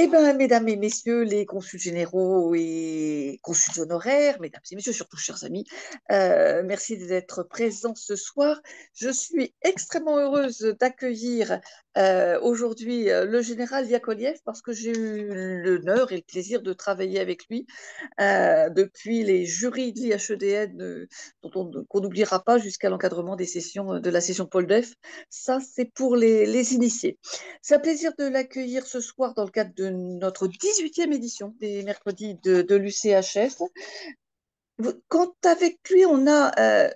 Eh bien, mesdames et messieurs, les consuls généraux et consuls honoraires, mesdames et messieurs, surtout chers amis, euh, merci d'être présents ce soir. Je suis extrêmement heureuse d'accueillir euh, aujourd'hui euh, le général Yakovlev, parce que j'ai eu l'honneur et le plaisir de travailler avec lui euh, depuis les jurys de l'IHEDN, qu'on n'oubliera pas, jusqu'à l'encadrement des sessions de la session Def. Ça, c'est pour les, initiés. C'est un plaisir de l'accueillir ce soir dans le cadre de notre 18e édition des mercredis de, l'UCHF. Quand avec lui, on a,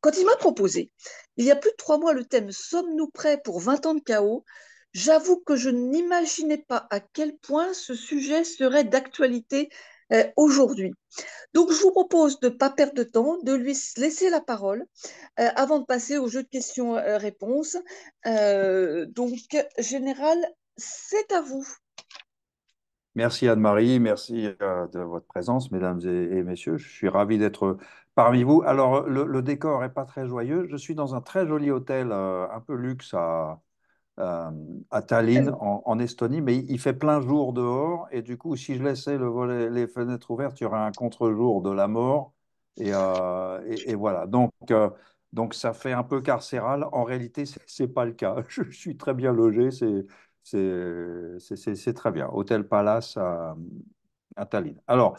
quand il m'a proposé il y a plus de trois mois, le thème Sommes-nous prêts pour 20 ans de chaos J'avoue que je n'imaginais pas à quel point ce sujet serait d'actualité euh, aujourd'hui. Donc, je vous propose de ne pas perdre de temps, de lui laisser la parole euh, avant de passer au jeu de questions-réponses. Euh, donc, Général, c'est à vous. Merci Anne-Marie, merci de votre présence, mesdames et messieurs. Je suis ravi d'être parmi vous. Alors, euh, le, décor n'est pas très joyeux. Je suis dans un très joli hôtel, euh, un peu luxe à, euh, Tallinn, en, Estonie, mais il, fait plein jour dehors. Et du coup, si je laissais les fenêtres ouvertes, il y aurait un contre-jour de la mort. Et, voilà. Donc, donc, ça fait un peu carcéral. En réalité, ce n'est pas le cas. Je suis très bien logé. C'est très bien. Hôtel Palace à, à Tallinn. Alors,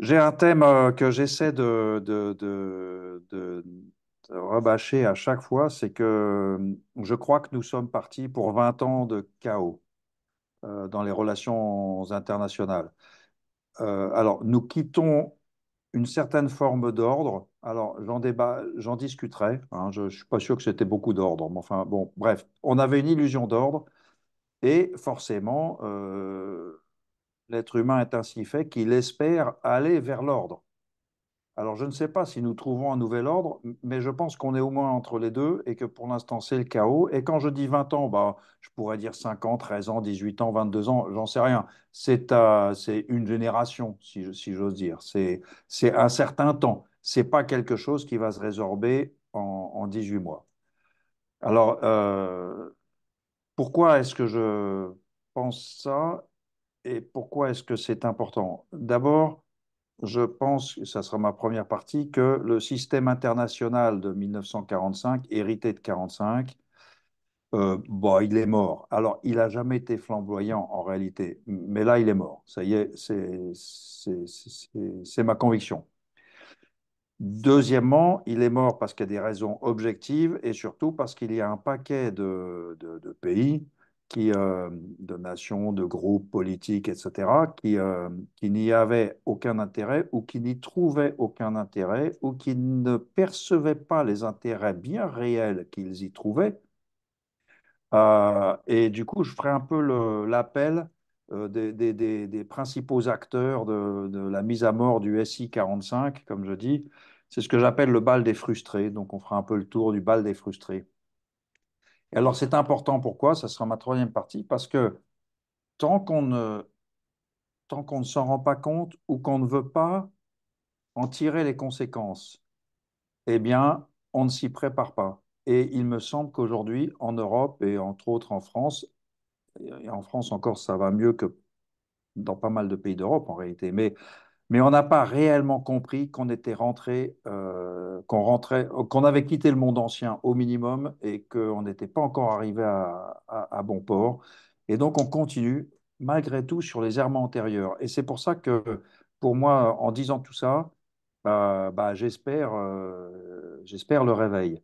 j'ai un thème euh, que j'essaie de, de, rebâcher à chaque fois, c'est que euh, je crois que nous sommes partis pour 20 ans de chaos euh, dans les relations internationales. alors, nous quittons une certaine forme d'ordre. Alors, j'en débat, j'en discuterai. Hein, je ne suis pas sûr que c'était beaucoup d'ordre, mais enfin, bon, bref, on avait une illusion d'ordre et forcément. L'être humain est ainsi fait qu'il espère aller vers l'ordre. Alors je ne sais pas si nous trouvons un nouvel ordre, mais je pense qu'on est au moins entre les deux et que pour l'instant c'est le chaos. Et quand je dis 20 ans, bah, je pourrais dire 5 ans, 13 ans, 18 ans, 22 ans, j'en sais rien. C'est euh, une génération, si, j'ose dire. C'est un certain temps. Ce n'est pas quelque chose qui va se résorber en, 18 mois. Alors, euh, pourquoi est-ce que je pense ça et pourquoi est-ce que c'est important D'abord, je pense, et ça sera ma première partie, que le système international de 1945, hérité de 1945, euh, bah, il est mort. Alors, il n'a jamais été flamboyant en réalité, mais là, il est mort. Ça y est, c'est ma conviction. Deuxièmement, il est mort parce qu'il y a des raisons objectives et surtout parce qu'il y a un paquet de pays qui, euh, de nations, de groupes politiques, etc., qui, euh, qui n'y avaient aucun intérêt ou qui n'y trouvaient aucun intérêt ou qui ne percevaient pas les intérêts bien réels qu'ils y trouvaient. Euh, et du coup, je ferai un peu l'appel des, des, principaux acteurs de, de, la mise à mort du SI 45, comme je dis. C'est ce que j'appelle le bal des frustrés. Donc, on fera un peu le tour du bal des frustrés. Et alors, c'est important pourquoi Ça sera ma troisième partie, parce que tant qu'on ne, tant qu'on ne s'en rend pas compte ou qu'on ne veut pas en tirer les conséquences, eh bien, on ne s'y prépare pas. Et il me semble qu'aujourd'hui, en Europe et entre autres en France, et en France encore, ça va mieux que dans pas mal de pays d'Europe en réalité, mais mais on n'a pas réellement compris qu'on était rentré, euh, qu'on rentrait, qu'on avait quitté le monde ancien au minimum et qu'on n'était pas encore arrivé à, bon port. Et donc on continue malgré tout sur les errements antérieurs. Et c'est pour ça que pour moi, en disant tout ça, bah, bah j'espère, euh, j'espère le réveil.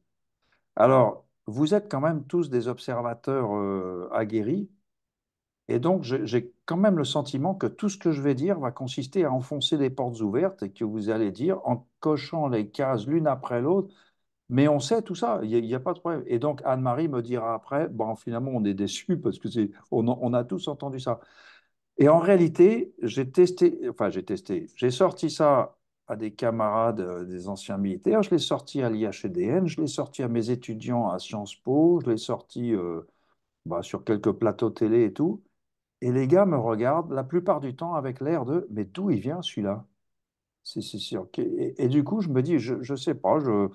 Alors, vous êtes quand même tous des observateurs euh, aguerris et donc, j'ai quand même le sentiment que tout ce que je vais dire va consister à enfoncer des portes ouvertes et que vous allez dire, en cochant les cases l'une après l'autre, mais on sait tout ça, il n'y a, pas de problème. Et donc, Anne-Marie me dira après, bon, finalement, on est déçu parce que on, on a tous entendu ça. Et en réalité, j'ai testé, enfin, j'ai testé, j'ai sorti ça à des camarades, euh, des anciens militaires, je l'ai sorti à l'IHEDN, je l'ai sorti à mes étudiants à Sciences Po, je l'ai sorti euh, bah, sur quelques plateaux télé et tout. Et les gars me regardent la plupart du temps avec l'air de Mais d'où il vient celui-là C'est sûr. Et, du coup, je me dis Je ne sais pas, je ne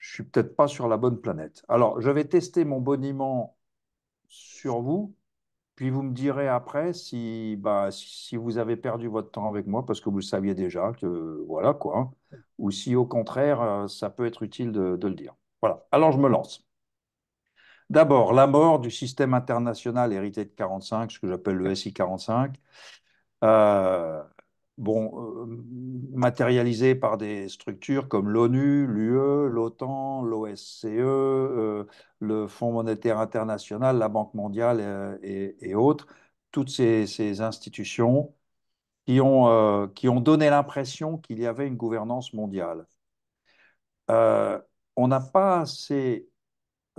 suis peut-être pas sur la bonne planète. Alors, je vais tester mon boniment sur vous, puis vous me direz après si, bah, si vous avez perdu votre temps avec moi parce que vous le saviez déjà, que voilà quoi, hein. ou si au contraire, euh, ça peut être utile de, de le dire. Voilà. Alors, je me lance. D'abord, la mort du système international hérité de 1945, ce que j'appelle le SI 45, euh, bon, euh, matérialisé par des structures comme l'ONU, l'UE, l'OTAN, l'OSCE, euh, le Fonds monétaire international, la Banque mondiale euh, et, autres, toutes ces, institutions qui ont, qui ont donné l'impression qu'il y avait une gouvernance mondiale. on n'a pas assez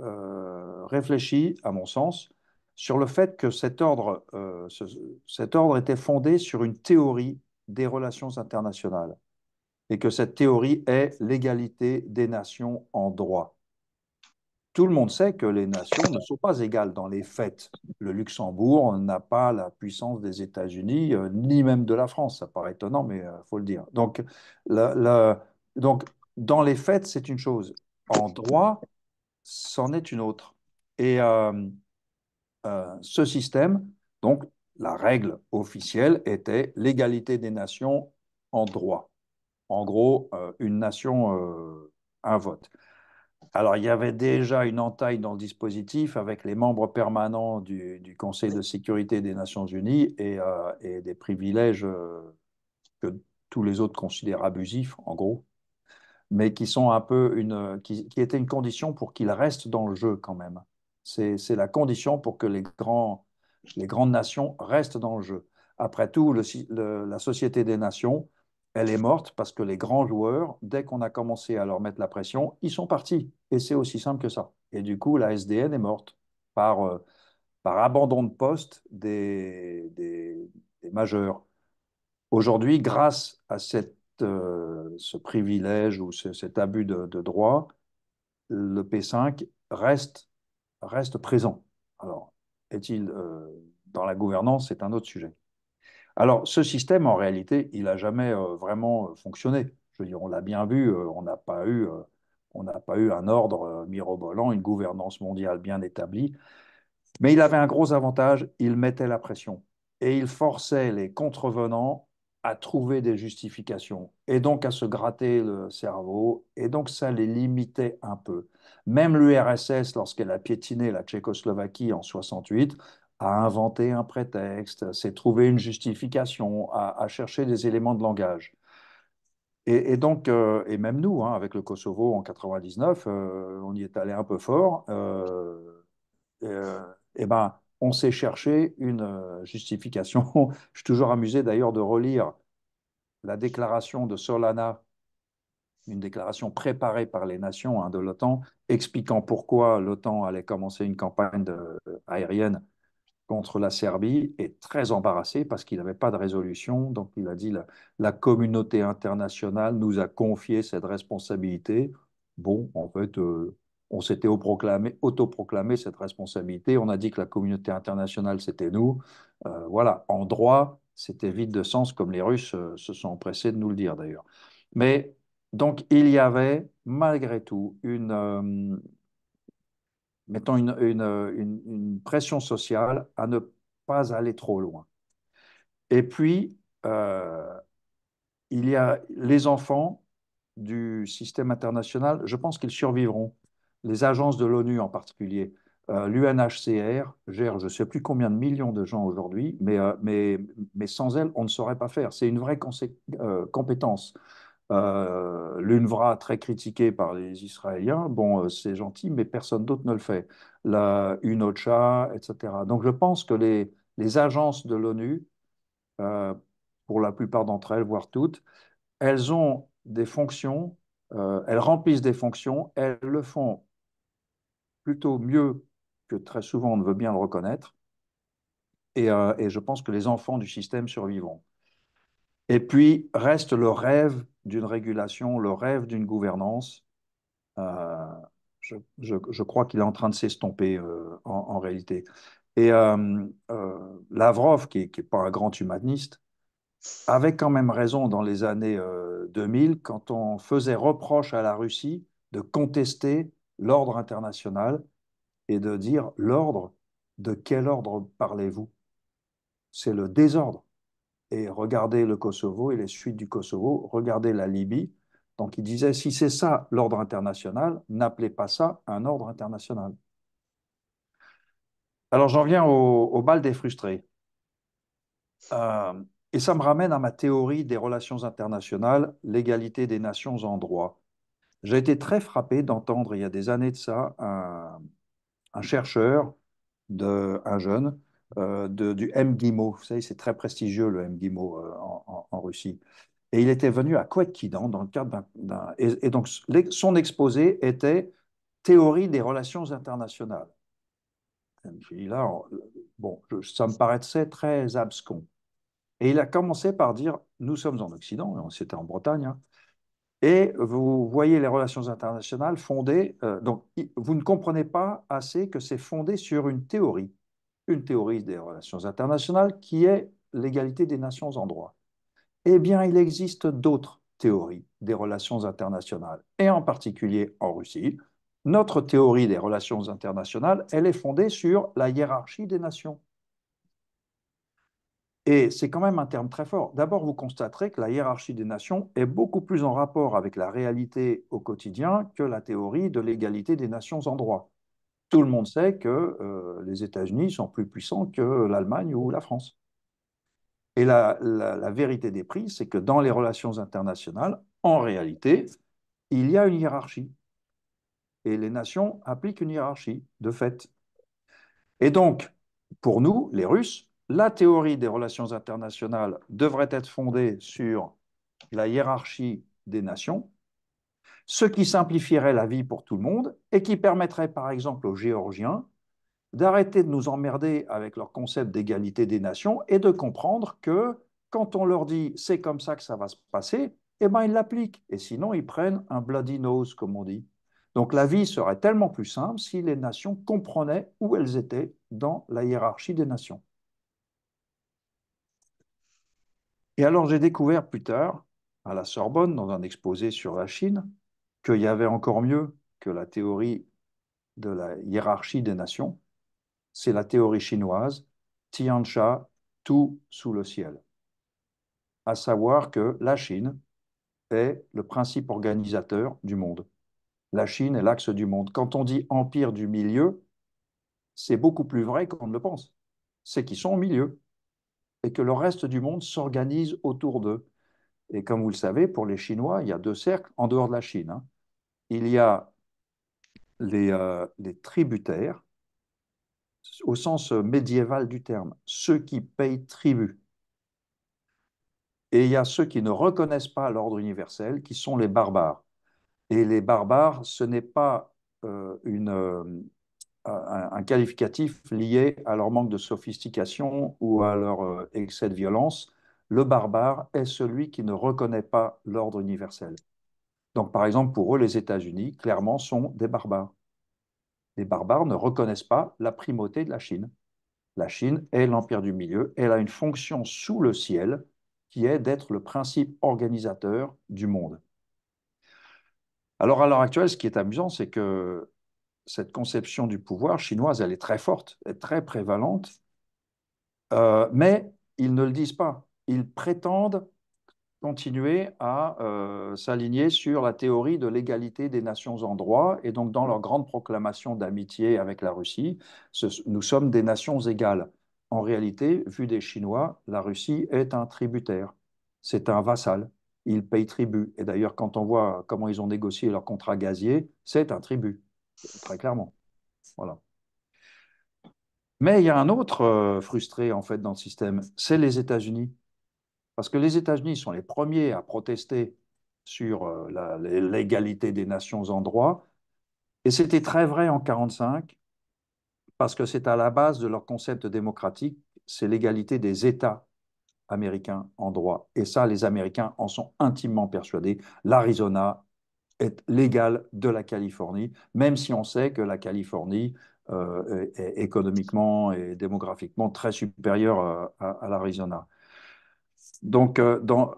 réfléchis, euh, réfléchi, à mon sens, sur le fait que cet ordre, euh, cet ordre était fondé sur une théorie des relations internationales et que cette théorie est l'égalité des nations en droit. Tout le monde sait que les nations ne sont pas égales dans les faits. Le Luxembourg n'a pas la puissance des États-Unis, euh, ni même de la France. Ça paraît étonnant, mais il faut le dire. Donc, donc, dans les faits, c'est une chose. En droit, c'en est une autre. Et euh, euh, ce système, donc la règle officielle était l'égalité des nations en droit. En gros, euh, une nation, un vote. Alors, il y avait déjà une entaille dans le dispositif avec les membres permanents du, Conseil de sécurité des Nations Unies et des privilèges que tous les autres considèrent abusifs, en gros mais qui sont un peu une, qui, était une condition pour qu'ils restent dans le jeu quand même. C'est la condition pour que les, grands, les grandes nations restent dans le jeu. Après tout, le, la Société des Nations, elle est morte parce que les grands joueurs, dès qu'on a commencé à leur mettre la pression, ils sont partis. Et c'est aussi simple que ça. Et du coup, la SDN est morte par, euh, par abandon de poste des, des, majeurs. Aujourd'hui, grâce à cette euh, ce privilège ou cet abus de, droit, le P5 reste, reste présent. Alors, est-il euh, dans la gouvernance C'est un autre sujet. Alors, ce système, en réalité, il n'a jamais euh, vraiment euh, fonctionné. Je veux dire, on l'a bien vu, on n'a pas eu on n'a pas eu un ordre mirobolant, une gouvernance mondiale bien établie. Mais il avait un gros avantage, il mettait la pression et il forçait les contrevenants à trouver des justifications et donc à se gratter le cerveau, et donc ça les limitait un peu. Même l'URSS, lorsqu'elle a piétiné la Tchécoslovaquie en 68, a inventé un prétexte, s'est trouvé une justification, à chercher des éléments de langage. Et, donc, euh, et même nous, hein, avec le Kosovo en 99, euh, on y est allé un peu fort. et, euh, et, ben, on s'est cherché une euh, justification. Je suis toujours amusé d'ailleurs de relire la déclaration de Solana, une déclaration préparée par les nations hein, de l'OTAN, expliquant pourquoi l'OTAN allait commencer une campagne euh, aérienne contre la Serbie, et très embarrassé parce qu'il n'avait pas de résolution. Donc il a dit la, communauté internationale nous a confié cette responsabilité. Bon, en fait, euh, on s'était autoproclamé cette responsabilité. On a dit que la communauté internationale, c'était nous. Euh, voilà, en droit, c'était vide de sens, comme les Russes euh, se sont empressés de nous le dire d'ailleurs. Mais donc, il y avait malgré tout une, euh, une, pression sociale à ne pas aller trop loin. Et puis, il y a les enfants du système international, je pense qu'ils survivront les agences de l'ONU en particulier, euh, l'UNHCR gère je ne sais plus combien de millions de gens aujourd'hui, mais, euh, mais, mais, sans elles, on ne saurait pas faire. C'est une vraie euh, compétence. L'UNVRA, très critiquée par les Israéliens, bon, c'est gentil, mais personne d'autre ne le fait. La UNOCHA, etc. Donc je pense que les, les agences de l'ONU, pour la plupart d'entre elles, voire toutes, elles ont des fonctions, elles remplissent des fonctions, elles le font plutôt mieux que très souvent on ne veut bien le reconnaître. Euh, et, je pense que les enfants du système survivront. Et puis reste le rêve d'une régulation, le rêve d'une gouvernance. Euh, je, crois qu'il est en train de s'estomper euh, en, en, réalité. Et Lavrov, qui n'est pas un grand humaniste, avait quand même raison dans les années 2000 quand on faisait reproche à la Russie de contester l'ordre international et de dire l'ordre, de quel ordre parlez-vous C'est le désordre. Et regardez le Kosovo et les suites du Kosovo, regardez la Libye. Donc il disait, si c'est ça l'ordre international, n'appelez pas ça un ordre international. Alors j'en viens au, bal des frustrés. Euh, et ça me ramène à ma théorie des relations internationales, l'égalité des nations en droit. J'ai été très frappé d'entendre, il y a des années de ça, un, chercheur, de, un jeune, euh, de, du MGIMO. Vous savez, c'est très prestigieux le MGIMO euh, en, en, Russie. Et il était venu à Kouetkidan dans le cadre d'un. Et, donc, son exposé était Théorie des relations internationales. là, bon, ça me paraissait très abscon. Et il a commencé par dire Nous sommes en Occident, c'était en Bretagne, hein, et vous voyez les relations internationales fondées, euh, donc vous ne comprenez pas assez que c'est fondé sur une théorie, une théorie des relations internationales qui est l'égalité des nations en droit. Eh bien, il existe d'autres théories des relations internationales, et en particulier en Russie. Notre théorie des relations internationales, elle est fondée sur la hiérarchie des nations. Et c'est quand même un terme très fort. D'abord, vous constaterez que la hiérarchie des nations est beaucoup plus en rapport avec la réalité au quotidien que la théorie de l'égalité des nations en droit. Tout le monde sait que euh, les États-Unis sont plus puissants que l'Allemagne ou la France. Et la, la vérité des prix, c'est que dans les relations internationales, en réalité, il y a une hiérarchie. Et les nations appliquent une hiérarchie, de fait. Et donc, pour nous, les Russes, la théorie des relations internationales devrait être fondée sur la hiérarchie des nations, ce qui simplifierait la vie pour tout le monde et qui permettrait par exemple aux Géorgiens d'arrêter de nous emmerder avec leur concept d'égalité des nations et de comprendre que quand on leur dit c'est comme ça que ça va se passer, eh ben ils l'appliquent et sinon ils prennent un bloody nose comme on dit. Donc la vie serait tellement plus simple si les nations comprenaient où elles étaient dans la hiérarchie des nations. Et alors j'ai découvert plus tard, à la Sorbonne, dans un exposé sur la Chine, qu'il y avait encore mieux que la théorie de la hiérarchie des nations. C'est la théorie chinoise, Sha, tout sous le ciel. À savoir que la Chine est le principe organisateur du monde. La Chine est l'axe du monde. Quand on dit empire du milieu, c'est beaucoup plus vrai qu'on ne le pense. C'est qu'ils sont au milieu et que le reste du monde s'organise autour d'eux. Et comme vous le savez, pour les Chinois, il y a deux cercles en dehors de la Chine. Hein. Il y a euh, les, tributaires, au sens médiéval du terme, ceux qui payent tribut. Et il y a ceux qui ne reconnaissent pas l'ordre universel, qui sont les barbares. Et les barbares, ce n'est pas euh, une, euh, un qualificatif lié à leur manque de sophistication ou à leur euh, excès de violence. Le barbare est celui qui ne reconnaît pas l'ordre universel. Donc, par exemple, pour eux, les États-Unis, clairement, sont des barbares. Les barbares ne reconnaissent pas la primauté de la Chine. La Chine est l'empire du milieu, elle a une fonction sous le ciel qui est d'être le principe organisateur du monde. Alors à l'heure actuelle, ce qui est amusant, c'est que cette conception du pouvoir chinoise, elle est très forte, est très prévalente, euh, mais ils ne le disent pas. Ils prétendent continuer à euh, s'aligner sur la théorie de l'égalité des nations en droit, et donc dans leur grande proclamation d'amitié avec la Russie, nous sommes des nations égales. En réalité, vu des Chinois, la Russie est un tributaire, c'est un vassal, il paye tribut. Et d'ailleurs, quand on voit comment ils ont négocié leur contrat gazier, c'est un tribut très clairement. Voilà. Mais il y a un autre euh, frustré, en fait, dans le système, c'est les États-Unis. Parce que les États-Unis sont les premiers à protester sur euh, l'égalité des nations en droit. Et c'était très vrai en 1945, parce que c'est à la base de leur concept démocratique, c'est l'égalité des États américains en droit. Et ça, les Américains en sont intimement persuadés. L'Arizona est l'égal de la Californie, même si on sait que la Californie euh, est, économiquement et démographiquement très supérieure euh, à, l'Arizona. Donc, euh, dans,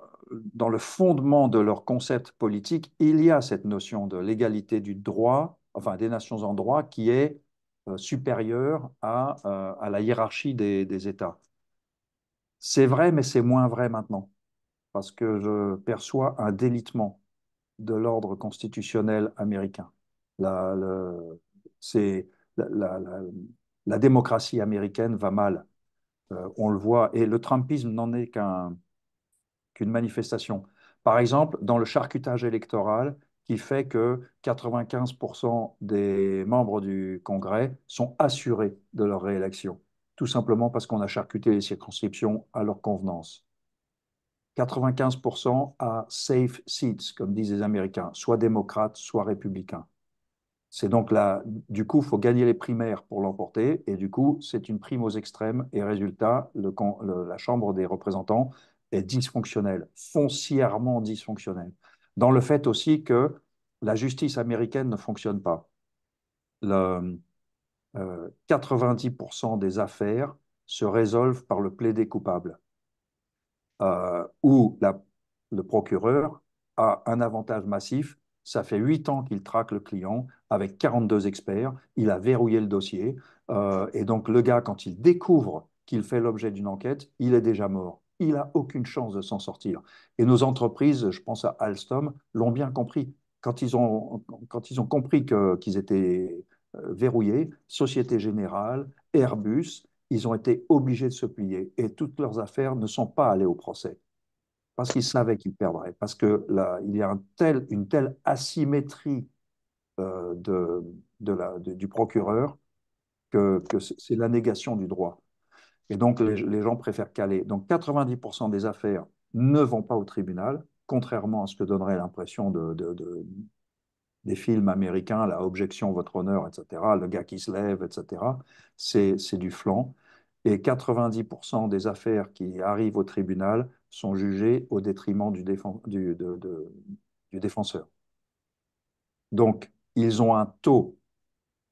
dans le fondement de leur concept politique, il y a cette notion de l'égalité du droit, enfin des nations en droit, qui est supérieure à, à, la hiérarchie des États. C'est vrai, mais c'est moins vrai maintenant, parce que je perçois un délitement de l'ordre constitutionnel américain. La, la, la, la, démocratie américaine va mal. Euh, on le voit. Et le Trumpisme n'en est qu'une manifestation. Par exemple, dans le charcutage électoral qui fait que 95% des membres du Congrès sont assurés de leur réélection, tout simplement parce qu'on a charcuté les circonscriptions à leur convenance. 95% à safe seats, comme disent les Américains, soit démocrates, soit républicains. C'est donc là, du coup, il faut gagner les primaires pour l'emporter, et du coup, c'est une prime aux extrêmes, et résultat, le, la Chambre des représentants est dysfonctionnelle, foncièrement dysfonctionnelle. Dans le fait aussi que la justice américaine ne fonctionne pas. Le, 90% euh, des affaires se résolvent par le plaidé coupable. Euh, où le procureur a un avantage massif. Ça fait huit ans qu'il traque le client avec 42 experts. Il a verrouillé le dossier. Euh, et donc, le gars, quand il découvre qu'il fait l'objet d'une enquête, il est déjà mort. Il n'a aucune chance de s'en sortir. Et nos entreprises, je pense à Alstom, l'ont bien compris. Quand ils ont, quand ils compris qu'ils étaient euh, verrouillés, Société Générale, Airbus, ils ont été obligés de se plier et toutes leurs affaires ne sont pas allées au procès parce qu'ils savaient qu'ils perdraient, parce que il y a un tel, une telle asymétrie euh, de, la, du procureur que, c'est la négation du droit. Et donc les, gens préfèrent caler. Donc 90% des affaires ne vont pas au tribunal, contrairement à ce que donnerait l'impression de, des films américains, la objection, votre honneur, etc., le gars qui se lève, etc., c'est du flanc et 90% des affaires qui arrivent au tribunal sont jugées au détriment du, du, défenseur. Donc, ils ont un taux,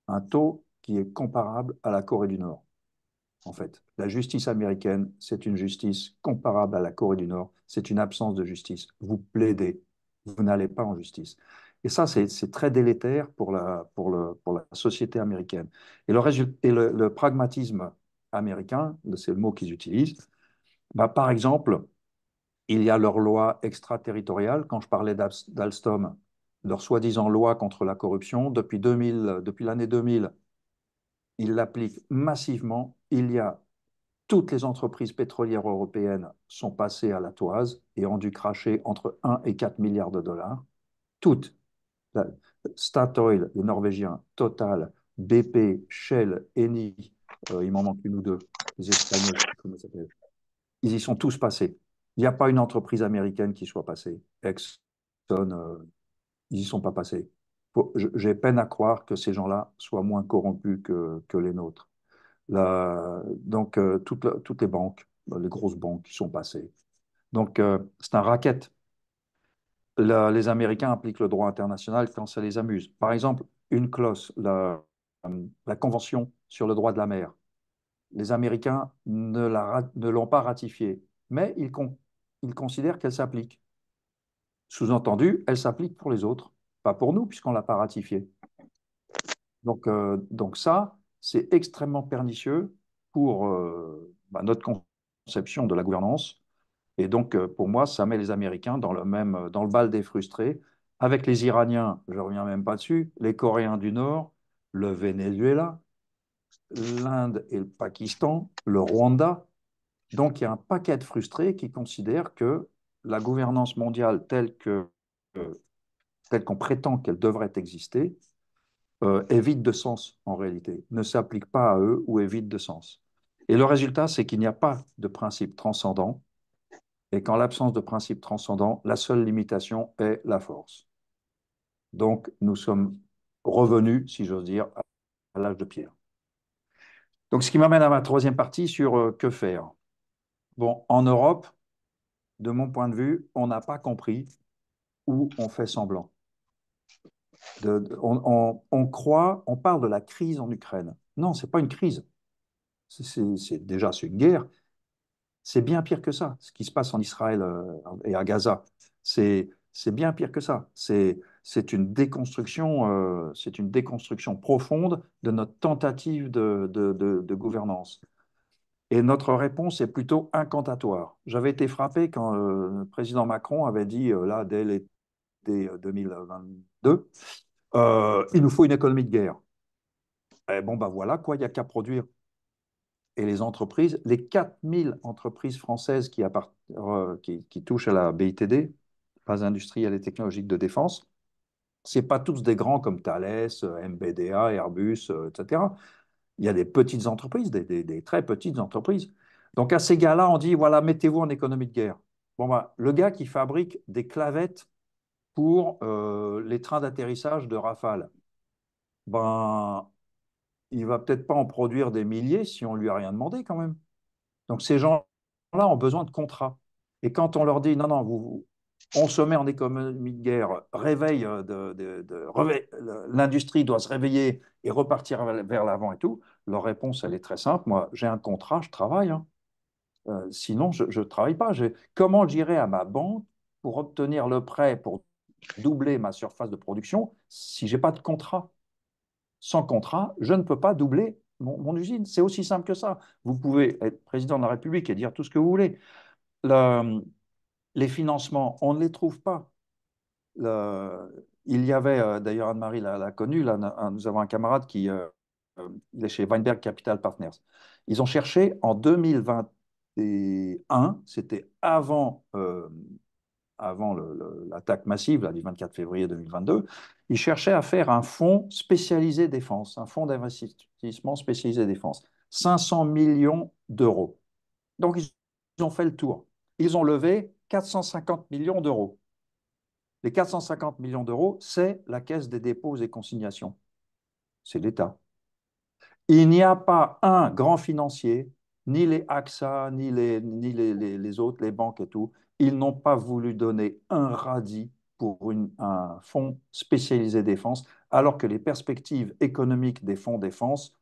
un taux qui est comparable à la Corée du Nord. En fait, la justice américaine, c'est une justice comparable à la Corée du Nord. C'est une absence de justice. Vous plaidez, vous n'allez pas en justice. Et ça, c'est très délétère pour la, pour, le, pour la société américaine. Et le, et le pragmatisme américain, c'est le mot qu'ils utilisent, bah, par exemple, il y a leur loi extraterritoriale. Quand je parlais d'Alstom, leur soi-disant loi contre la corruption, depuis, 2000, depuis l'année 2000, ils l'appliquent massivement. Il y a toutes les entreprises pétrolières européennes sont passées à la toise et ont dû cracher entre 1 et 4 milliards de dollars. Toutes. Statoil, les Norvégiens, Total, BP, Shell, Eni, euh, il m'en manque une ou deux, les Espagnols, comment ça s'appelle. Ils y sont tous passés. Il n'y a pas une entreprise américaine qui soit passée. Exxon, euh, ils n'y sont pas passés. J'ai peine à croire que ces gens-là soient moins corrompus que, les nôtres. donc, euh, toutes les banques, les grosses banques, qui sont passées. Donc, c'est un racket. les Américains appliquent le droit international quand ça les amuse. Par exemple, une clause, la, Convention sur le droit de la mer. Les Américains ne, l'ont pas ratifiée, mais ils, con, considèrent qu'elle s'applique. Sous-entendu, elle s'applique pour les autres, pas pour nous, puisqu'on ne l'a pas ratifiée. Donc, euh, donc ça, c'est extrêmement pernicieux pour euh, bah, notre conception de la gouvernance. Et donc, euh, pour moi, ça met les Américains dans le même dans le bal des frustrés, avec les Iraniens, je ne reviens même pas dessus, les Coréens du Nord, le Venezuela, l'Inde et le Pakistan, le Rwanda. Donc il y a un paquet de frustrés qui considèrent que la gouvernance mondiale telle que euh, telle qu'on prétend qu'elle devrait exister euh, est vide de sens en réalité, ne s'applique pas à eux ou est vide de sens. Et le résultat, c'est qu'il n'y a pas de principe transcendant. Et qu'en l'absence de principe transcendant, la seule limitation est la force. Donc, nous sommes revenus, si j'ose dire, à l'âge de pierre. Donc, ce qui m'amène à ma troisième partie sur euh, que faire. Bon, en Europe, de mon point de vue, on n'a pas compris où on fait semblant. on, croit, on parle de la crise en Ukraine. Non, ce n'est pas une crise. C'est déjà c'est une guerre. C'est bien pire que ça, ce qui se passe en Israël euh, et à Gaza. C'est c'est bien pire que ça. C'est c'est une déconstruction, euh, c'est une déconstruction profonde de notre tentative de, de, de, gouvernance. Et notre réponse est plutôt incantatoire. J'avais été frappé quand euh, le président Macron avait dit euh, là dès 2022, il nous faut une économie de guerre. Et eh bon ben voilà quoi, il n'y a qu'à produire. Et les entreprises, les 4000 entreprises françaises qui, qui, qui touchent à la BITD, pas industrielle et technologiques de défense. Ce pas tous des grands comme Thales, MBDA, Airbus, euh, etc. Il y a des petites entreprises, des, très petites entreprises. Donc à ces gars-là, on dit, voilà, mettez-vous en économie de guerre. Bon, bah, le gars qui fabrique des clavettes pour euh, les trains d'atterrissage de Rafale, ben, il va peut-être pas en produire des milliers si on lui a rien demandé quand même. Donc ces gens-là ont besoin de contrats. Et quand on leur dit, non, non, vous, on se met en économie de guerre, réveille de, l'industrie doit se réveiller et repartir vers l'avant et tout. Leur réponse, elle est très simple. Moi, j'ai un contrat, je travaille. Hein. Euh, sinon, je ne travaille pas. Comment j'irai à ma banque pour obtenir le prêt pour doubler ma surface de production si j'ai pas de contrat Sans contrat, je ne peux pas doubler mon, usine. C'est aussi simple que ça. Vous pouvez être président de la République et dire tout ce que vous voulez les financements, on ne les trouve pas. Euh, il y avait, euh, d'ailleurs, Anne-Marie l'a connue, nous avons un camarade qui euh, est chez Weinberg Capital Partners. Ils ont cherché en 2021, c'était avant, avant l'attaque massive là, du 24 février 2022, ils cherchaient à faire un fonds spécialisé défense, un fonds d'investissement spécialisé défense, 500 millions d'euros. Donc, ils ont fait le tour. Ils ont levé 450 millions d'euros. Les 450 millions d'euros, c'est la Caisse des dépôts et consignations. C'est l'État. Il n'y a pas un grand financier, ni les AXA, ni les, ni les, les, autres, les banques et tout. Ils n'ont pas voulu donner un radis pour une, un fonds spécialisé défense, alors que les perspectives économiques des fonds défense,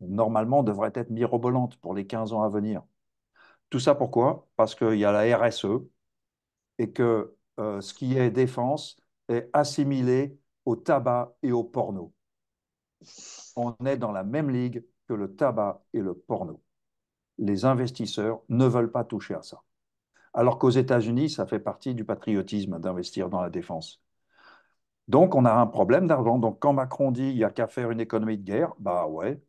normalement, devraient être mirobolantes pour les 15 ans à venir. Tout ça pourquoi Parce qu'il y a la RSE, et que euh, ce qui est défense est assimilé au tabac et au porno. On est dans la même ligue que le tabac et le porno. Les investisseurs ne veulent pas toucher à ça. Alors qu'aux États-Unis, ça fait partie du patriotisme d'investir dans la défense. Donc, on a un problème d'argent. Donc, quand Macron dit il n'y a qu'à faire une économie de guerre, bah ouais,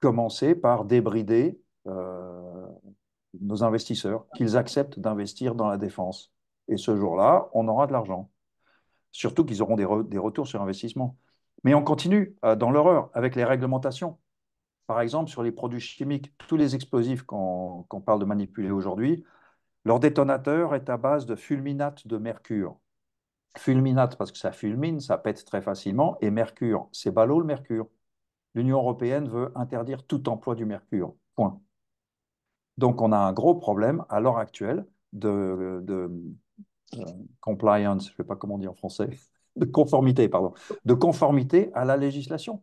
commencez par débrider euh, nos investisseurs, qu'ils acceptent d'investir dans la défense. Et ce jour-là, on aura de l'argent. Surtout qu'ils auront des, retours sur investissement. Mais on continue euh, dans l'horreur avec les réglementations. Par exemple, sur les produits chimiques, tous les explosifs qu'on parle de manipuler aujourd'hui, leur détonateur est à base de fulminate de mercure. Fulminate parce que ça fulmine, ça pète très facilement, et mercure, c'est ballot le mercure. L'Union européenne veut interdire tout emploi du mercure. Point. Donc, on a un gros problème à l'heure actuelle de, euh, compliance, je sais pas comment on dit en français, de conformité, pardon, de conformité à la législation.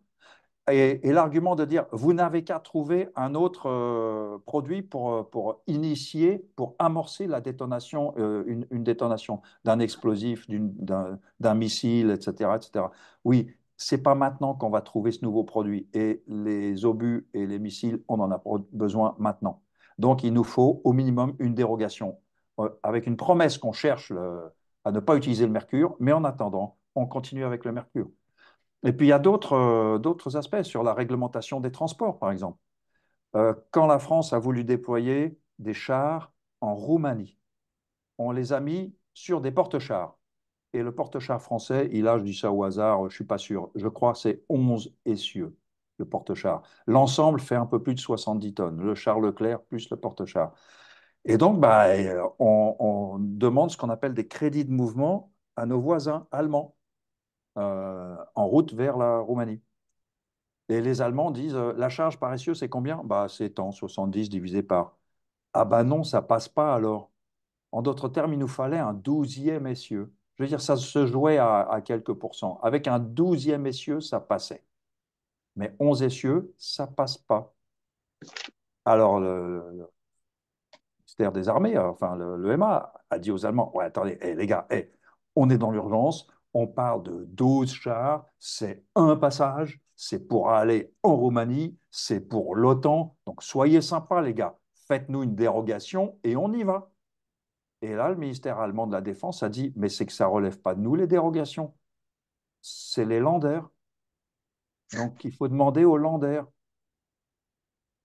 Et, l'argument de dire, vous n'avez qu'à trouver un autre euh, produit euh, pour, initier, pour amorcer la détonation, une, une, détonation d'un explosif, d'un missile, etc., etc. Oui, c'est pas maintenant qu'on va trouver ce nouveau produit. Et les obus et les missiles, on en a besoin maintenant. Donc, il nous faut au minimum une dérogation, euh, avec une promesse qu'on cherche euh, à ne pas utiliser le mercure, mais en attendant, on continue avec le mercure. Et puis, il y a d'autres euh, aspects sur la réglementation des transports, par exemple. quand la France a voulu déployer des chars en Roumanie, on les a mis sur des porte-chars. Et le porte-char français, il a, je dis ça au hasard, je ne suis pas sûr, je crois c'est 11 essieux le porte-char. L'ensemble fait un peu plus de 70 tonnes, le char Leclerc plus le porte-char. Et donc, bah, euh, on, demande ce qu'on appelle des crédits de mouvement à nos voisins allemands euh, en route vers la Roumanie. Et les Allemands disent euh, la charge par essieu, c'est combien bah, C'est tant, 70 divisé par. Ah bah non, ça passe pas alors. En d'autres termes, il nous fallait un douzième essieu. Je veux dire, ça se jouait à, à quelques pourcents. Avec un douzième essieu, ça passait mais 11 essieux, ça passe pas. Alors, le, ministère des Armées, euh, enfin le, MA, a dit aux Allemands Ouais, attendez, eh, les gars, eh, on est dans l'urgence, on parle de 12 chars, c'est un passage, c'est pour aller en Roumanie, c'est pour l'OTAN, donc soyez sympas, les gars, faites-nous une dérogation et on y va. Et là, le ministère allemand de la Défense a dit Mais c'est que ça relève pas de nous, les dérogations, c'est les Landers. Donc, il faut demander aux Landers.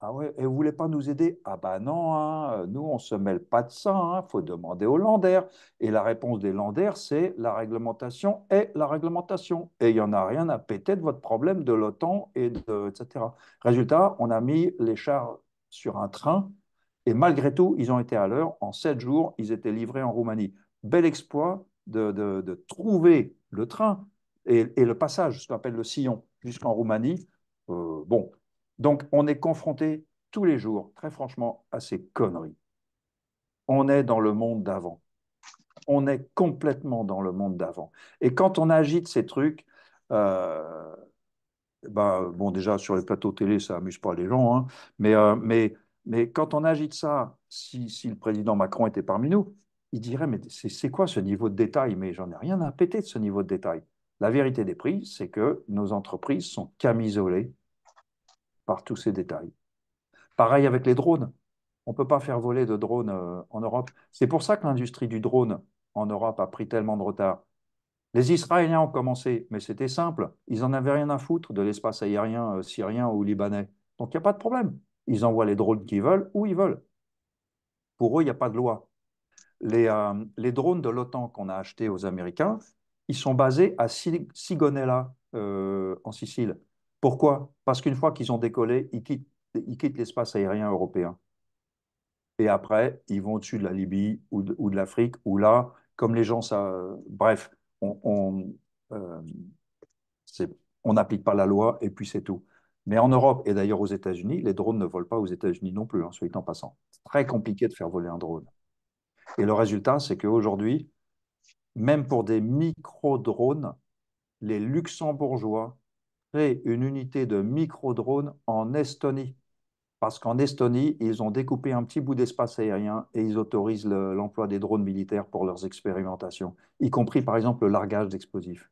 Ah ouais, et vous voulez pas nous aider Ah ben non, hein, nous on se mêle pas de ça, il hein, faut demander aux Landers. Et la réponse des Landers, c'est la réglementation est la réglementation. Et il n'y en a rien à péter de votre problème de l'OTAN, et de, etc. Résultat, on a mis les chars sur un train, et malgré tout, ils ont été à l'heure. En sept jours, ils étaient livrés en Roumanie. Bel exploit de, trouver le train et le passage, ce qu'on appelle le sillon jusqu'en Roumanie. Euh, bon, donc on est confronté tous les jours, très franchement, à ces conneries. On est dans le monde d'avant. On est complètement dans le monde d'avant. Et quand on agite ces trucs, euh, ben, bon, déjà sur les plateaux télé, ça amuse pas les gens, hein. mais, euh, mais, mais quand on agite ça, si, si le président Macron était parmi nous, il dirait, mais c'est quoi ce niveau de détail Mais j'en ai rien à péter de ce niveau de détail. La vérité des prix, c'est que nos entreprises sont camisolées par tous ces détails. Pareil avec les drones. On ne peut pas faire voler de drones euh, en Europe. C'est pour ça que l'industrie du drone en Europe a pris tellement de retard. Les Israéliens ont commencé, mais c'était simple. Ils n'en avaient rien à foutre de l'espace aérien euh, syrien ou libanais. Donc il n'y a pas de problème. Ils envoient les drones qu'ils veulent où ils veulent. Pour eux, il n'y a pas de loi. Les, euh, les drones de l'OTAN qu'on a achetés aux Américains, ils sont basés à Sigonella, euh, en Sicile. Pourquoi Parce qu'une fois qu'ils ont décollé, ils quittent, ils l'espace aérien européen. Et après, ils vont au-dessus de la Libye ou de, l'Afrique, où là, comme les gens, ça, bref, euh, on n'applique pas la loi et puis c'est tout. Mais en Europe et d'ailleurs aux États-Unis, les drones ne volent pas aux États-Unis non plus, en hein, soit en passant. C'est très compliqué de faire voler un drone. Et le résultat, c'est qu'aujourd'hui, même pour des micro-drones, les Luxembourgeois créent une unité de micro-drones en Estonie. Parce qu'en Estonie, ils ont découpé un petit bout d'espace aérien et ils autorisent l'emploi des drones militaires pour leurs expérimentations, y compris par exemple le largage d'explosifs.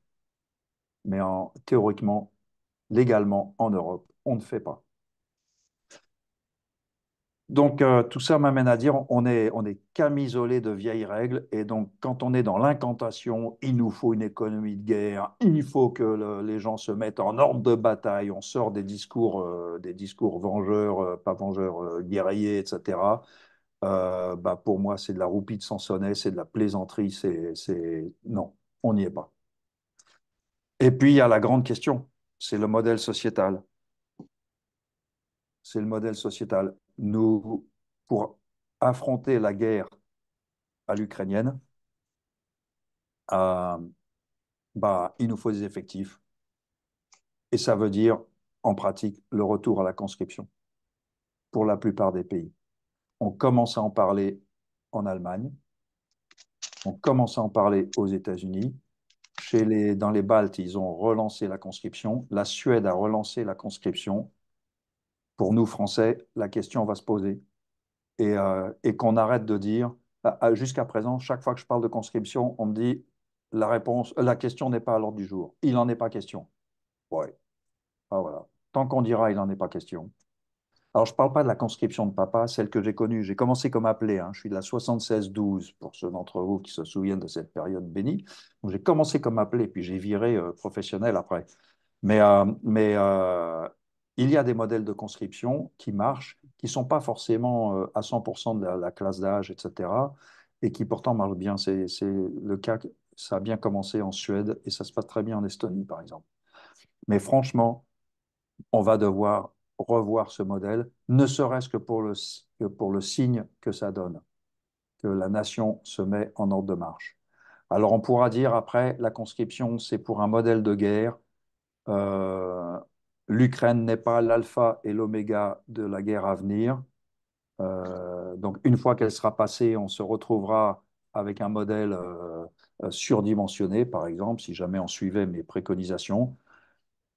Mais théoriquement, légalement, en Europe, on ne fait pas. Donc, euh, tout ça m'amène à dire, on est, on est camisolé de vieilles règles. Et donc, quand on est dans l'incantation, il nous faut une économie de guerre, il faut que les gens se mettent en ordre de bataille, on sort des discours, euh, des discours vengeurs, euh, pas vengeurs, guerriers, etc. bah, pour moi, c'est de la roupie de Sansonnet, c'est de la plaisanterie, c'est... Non, on n'y est pas. Et puis, il y a la grande question, c'est le modèle sociétal. C'est le modèle sociétal nous, pour affronter la guerre à l'ukrainienne, euh, bah, il nous faut des effectifs. Et ça veut dire, en pratique, le retour à la conscription pour la plupart des pays. On commence à en parler en Allemagne, on commence à en parler aux États-Unis. dans les Baltes, ils ont relancé la conscription. La Suède a relancé la conscription pour nous, Français, la question va se poser. Et, euh, qu'on arrête de dire, jusqu'à présent, chaque fois que je parle de conscription, on me dit, la réponse, euh, la question n'est pas à l'ordre du jour. Il n'en est pas question. Ouais. Ah, voilà. Tant qu'on dira, il n'en est pas question. Alors, je ne parle pas de la conscription de papa, celle que j'ai connue. J'ai commencé comme appelé. Hein. Je suis de la 76-12, pour ceux d'entre vous qui se souviennent de cette période bénie. J'ai commencé comme appelé, puis j'ai viré euh, professionnel après. Mais, mais il y a des modèles de conscription qui marchent, qui ne sont pas forcément euh, à 100% de la, classe d'âge, etc., et qui pourtant marchent bien. C'est le cas, ça a bien commencé en Suède et ça se passe très bien en Estonie, par exemple. Mais franchement, on va devoir revoir ce modèle, ne serait-ce que pour le, pour le signe que ça donne, que la nation se met en ordre de marche. Alors on pourra dire après, la conscription, c'est pour un modèle de guerre. Euh, l'Ukraine n'est pas l'alpha et l'oméga de la guerre à venir. Euh, donc une fois qu'elle sera passée, on se retrouvera avec un modèle euh, surdimensionné, par exemple, si jamais on suivait mes préconisations.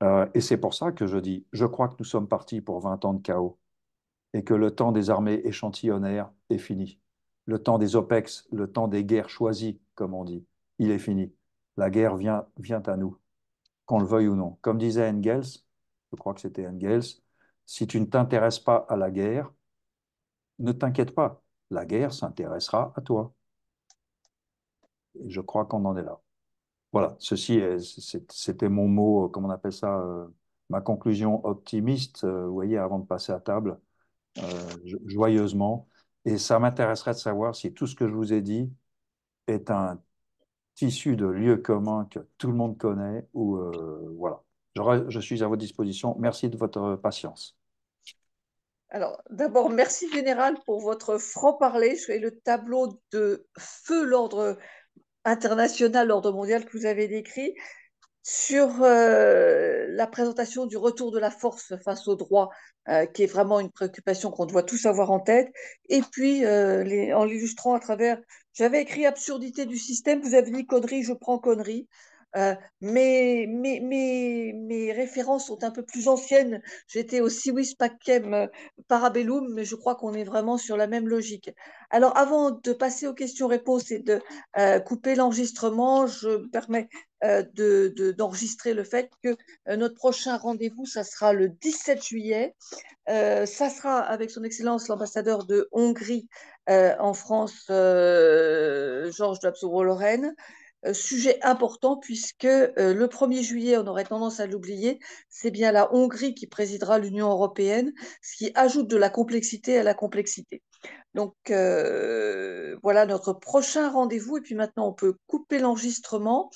Euh, et c'est pour ça que je dis, je crois que nous sommes partis pour 20 ans de chaos et que le temps des armées échantillonnaires est fini. Le temps des OPEX, le temps des guerres choisies, comme on dit, il est fini. La guerre vient, vient à nous, qu'on le veuille ou non. Comme disait Engels, je crois que c'était Engels, si tu ne t'intéresses pas à la guerre, ne t'inquiète pas, la guerre s'intéressera à toi. Et je crois qu'on en est là. Voilà, ceci, c'était mon mot, euh, comment on appelle ça, euh, ma conclusion optimiste, euh, vous voyez, avant de passer à table, joyeusement. Et ça m'intéresserait de savoir si tout ce que je vous ai dit est un tissu de lieux communs que tout le monde connaît ou voilà. Je, suis à votre disposition. Merci de votre euh, patience. Alors, d'abord, merci Général pour votre franc-parler. Je le tableau de feu, l'ordre international, l'ordre mondial que vous avez décrit sur euh, la présentation du retour de la force face au droit, euh, qui est vraiment une préoccupation qu'on doit tous avoir en tête, et puis en l'illustrant à travers, j'avais écrit absurdité du système, vous avez dit connerie, je prends connerie, euh, mes, mes, mes, mes, références sont un peu plus anciennes. J'étais au Siwis Pacem euh, Parabellum, mais je crois qu'on est vraiment sur la même logique. Alors, avant de passer aux questions-réponses et de euh, couper l'enregistrement, je me permets d'enregistrer le fait que notre prochain rendez-vous, ça sera le 17 juillet. ça sera avec Son Excellence l'ambassadeur de Hongrie en France, Georges Dapsoro-Lorraine. Euh, sujet important puisque euh, le 1er juillet, on aurait tendance à l'oublier, c'est bien la Hongrie qui présidera l'Union européenne, ce qui ajoute de la complexité à la complexité. Donc euh, voilà notre prochain rendez-vous et puis maintenant on peut couper l'enregistrement